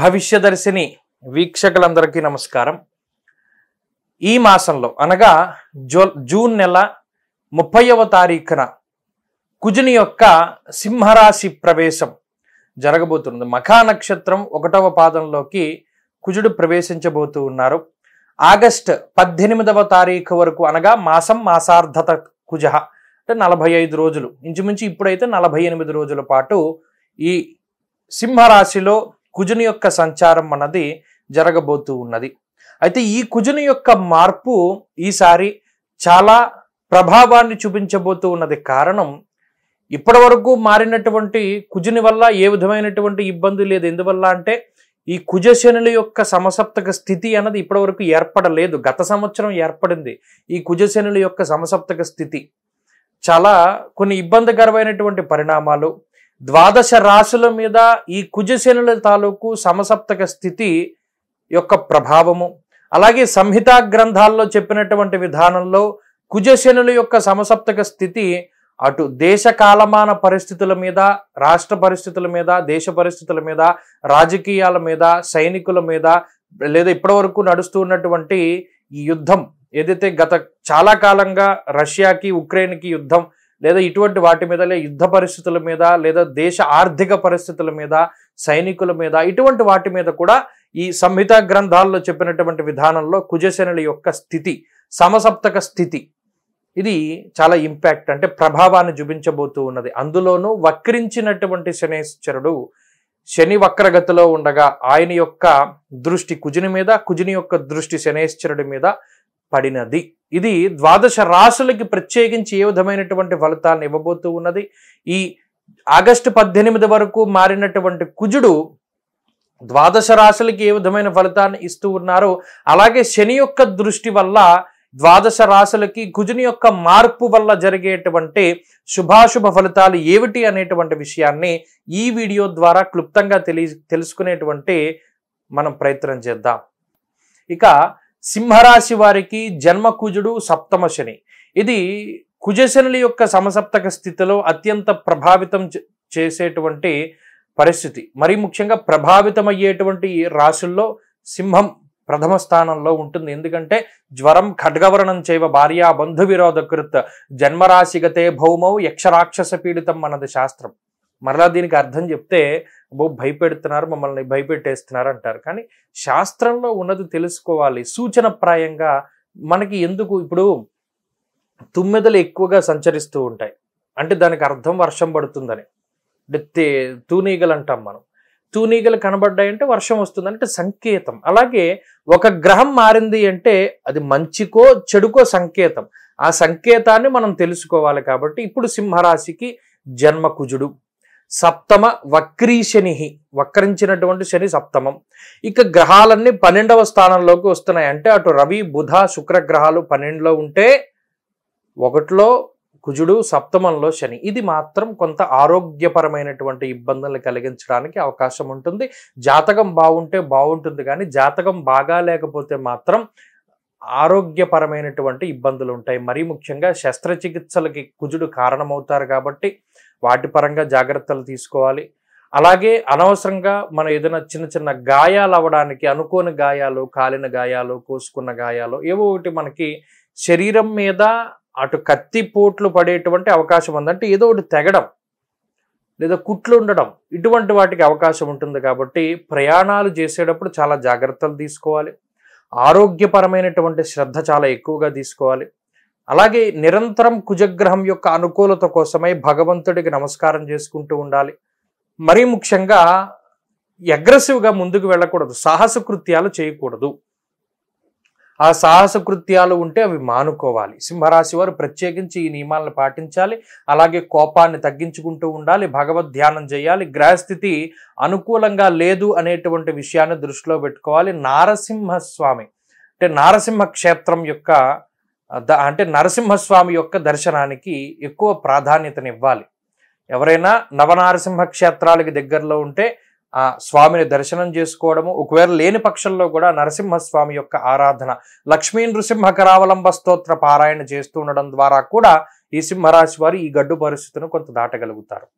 భవిష్యదర్శిని వీక్షకులందరికీ నమస్కారం ఈ మాసంలో అనగా జూన్ నెల ముప్పైవ తారీఖున కుజుని యొక్క సింహరాశి ప్రవేశం జరగబోతుంది మఖా నక్షత్రం ఒకటవ పాదంలోకి కుజుడు ప్రవేశించబోతూ ఉన్నారు ఆగస్ట్ పద్దెనిమిదవ తారీఖు వరకు అనగా మాసం మాసార్ధత కుజ అంటే నలభై ఐదు రోజులు ఇంచుమించు ఇప్పుడైతే నలభై ఎనిమిది రోజుల పాటు ఈ సింహరాశిలో కుజుని యొక్క సంచారం అన్నది జరగబోతూ ఉన్నది అయితే ఈ కుజుని యొక్క మార్పు ఈసారి చాలా ప్రభావాన్ని చూపించబోతూ ఉన్నది కారణం ఇప్పటి వరకు మారినటువంటి కుజుని వల్ల ఏ విధమైనటువంటి ఇబ్బంది లేదు ఎందువల్ల అంటే ఈ కుజశనుల యొక్క సమసప్తక స్థితి అన్నది ఇప్పటివరకు ఏర్పడలేదు గత సంవత్సరం ఏర్పడింది ఈ కుజశనుల యొక్క సమసప్తక స్థితి చాలా కొన్ని ఇబ్బందికరమైనటువంటి పరిణామాలు ద్వాదశ రాశుల మీద ఈ కుజశనుల తాలూకు సమసప్తక స్థితి యొక్క ప్రభావము అలాగే సంహితా గ్రంథాల్లో చెప్పినటువంటి విధానంలో కుజశనుల యొక్క సమసప్తక స్థితి అటు దేశ కాలమాన పరిస్థితుల మీద రాష్ట్ర పరిస్థితుల మీద దేశ పరిస్థితుల మీద రాజకీయాల మీద సైనికుల మీద లేదా ఇప్పటి వరకు నడుస్తూ ఉన్నటువంటి ఈ యుద్ధం ఏదైతే గత చాలా కాలంగా రష్యాకి ఉక్రెయిన్కి యుద్ధం లేదా ఇటువంటి వాటి మీద లేదా యుద్ధ పరిస్థితుల మీద లేదా దేశ ఆర్థిక పరిస్థితుల మీద సైనికుల మీద ఇటువంటి వాటి మీద కూడా ఈ సంహితా గ్రంథాల్లో చెప్పినటువంటి విధానంలో కుజశనుల యొక్క స్థితి సమసప్తక స్థితి ఇది చాలా ఇంపాక్ట్ అంటే ప్రభావాన్ని చూపించబోతూ ఉన్నది అందులోనూ వక్రించినటువంటి శనేశ్వరుడు శని వక్రగతిలో ఉండగా ఆయన యొక్క దృష్టి కుజుని మీద కుజుని యొక్క దృష్టి శనేశ్వరుడి మీద పడినది ఇది ద్వాదశ రాశులకి ప్రత్యేకించి ఏ విధమైనటువంటి ఫలితాలను ఇవ్వబోతూ ఉన్నది ఈ ఆగస్టు పద్దెనిమిది వరకు మారినటువంటి కుజుడు ద్వాదశ రాశులకి ఏ విధమైన ఫలితాన్ని ఇస్తూ ఉన్నారో అలాగే శని యొక్క దృష్టి వల్ల ద్వాదశ రాశులకి కుజుని యొక్క మార్పు వల్ల జరిగేటువంటి శుభాశుభ ఫలితాలు ఏమిటి అనేటువంటి విషయాన్ని ఈ వీడియో ద్వారా క్లుప్తంగా తెలియ తెలుసుకునేటువంటి మనం ప్రయత్నం చేద్దాం ఇక సింహరాశి వారికి జన్మ కుజుడు సప్తమ శని ఇది కుజశనుల యొక్క సమసప్తక స్థితిలో అత్యంత ప్రభావితం చేసేటువంటి పరిస్థితి మరి ముఖ్యంగా ప్రభావితం అయ్యేటువంటి రాశుల్లో సింహం ప్రథమ స్థానంలో ఉంటుంది ఎందుకంటే జ్వరం ఖడ్గవరణం చేయవ భార్యా బంధు విరోధకృత్ జన్మరాశిగతే భౌమౌ యక్షరాక్షస పీడితం మనది శాస్త్రం మరలా దీనికి అర్థం చెప్తే బో భయపెడుతున్నారు మమ్మల్ని భయపెట్టేస్తున్నారు అంటారు కానీ శాస్త్రంలో ఉన్నది తెలుసుకోవాలి సూచనప్రాయంగా మనకి ఎందుకు ఇప్పుడు తుమ్మెదలు ఎక్కువగా సంచరిస్తూ ఉంటాయి అంటే దానికి అర్థం వర్షం పడుతుందని అంటే తూనీగలు అంటాం మనం తూనీగలు కనబడ్డాయంటే వర్షం వస్తుంది అంటే సంకేతం అలాగే ఒక గ్రహం మారింది అంటే అది మంచికో చెడుకో సంకేతం ఆ సంకేతాన్ని మనం తెలుసుకోవాలి కాబట్టి ఇప్పుడు సింహరాశికి జన్మకుజుడు సప్తమ వక్రీ శని వక్రించినటువంటి శని సప్తమం ఇక గ్రహాలన్నీ పన్నెండవ స్థానంలోకి వస్తున్నాయి అంటే అటు రవి బుధ శుక్ర గ్రహాలు పన్నెండులో ఉంటే ఒకటిలో కుజుడు సప్తమంలో శని ఇది మాత్రం కొంత ఆరోగ్యపరమైనటువంటి ఇబ్బందులు కలిగించడానికి అవకాశం ఉంటుంది జాతకం బాగుంటే బాగుంటుంది కానీ జాతకం బాగా లేకపోతే మాత్రం ఆరోగ్యపరమైనటువంటి ఇబ్బందులు ఉంటాయి మరీ ముఖ్యంగా శస్త్రచికిత్సలకి కుజుడు కారణమవుతారు కాబట్టి వాటి పరంగా జాగ్రత్తలు తీసుకోవాలి అలాగే అనవసరంగా మనం ఏదైనా చిన్న చిన్న గాయాలు అవ్వడానికి అనుకోని గాయాలు కాలిన గాయాలు కోసుకున్న గాయాలు ఏవో ఒకటి మనకి శరీరం మీద అటు కత్తి పోట్లు పడేటువంటి అవకాశం ఉందంటే ఏదో ఒకటి తెగడం లేదా కుట్లు ఉండడం ఇటువంటి వాటికి అవకాశం ఉంటుంది కాబట్టి ప్రయాణాలు చేసేటప్పుడు చాలా జాగ్రత్తలు తీసుకోవాలి ఆరోగ్యపరమైనటువంటి శ్రద్ధ చాలా ఎక్కువగా తీసుకోవాలి అలాగే నిరంతరం కుజగ్రహం యొక్క అనుకూలత కోసమై భగవంతుడికి నమస్కారం చేసుకుంటూ ఉండాలి మరీ ముఖ్యంగా అగ్రెసివ్గా ముందుకు వెళ్ళకూడదు సాహస కృత్యాలు చేయకూడదు ఆ సాహస కృత్యాలు ఉంటే అవి మానుకోవాలి సింహరాశి వారు ప్రత్యేకించి ఈ నియమాలను పాటించాలి అలాగే కోపాన్ని తగ్గించుకుంటూ ఉండాలి భగవద్ ధ్యానం చేయాలి గ్రహస్థితి అనుకూలంగా లేదు అనేటువంటి విషయాన్ని దృష్టిలో పెట్టుకోవాలి నారసింహస్వామి అంటే నారసింహ క్షేత్రం యొక్క అంటే నరసింహస్వామి యొక్క దర్శనానికి ఎక్కువ ప్రాధాన్యతనివ్వాలి ఎవరైనా నవనరసింహ క్షేత్రాలకి దగ్గరలో ఉంటే ఆ స్వామిని దర్శనం చేసుకోవడము ఒకవేళ లేని పక్షంలో కూడా నరసింహస్వామి యొక్క ఆరాధన లక్ష్మీ నృసింహ కరావలంబ స్తోత్ర పారాయణ చేస్తూ ఉండడం ద్వారా కూడా ఈ సింహరాశి వారు ఈ గడ్డు పరిస్థితిని కొంత దాటగలుగుతారు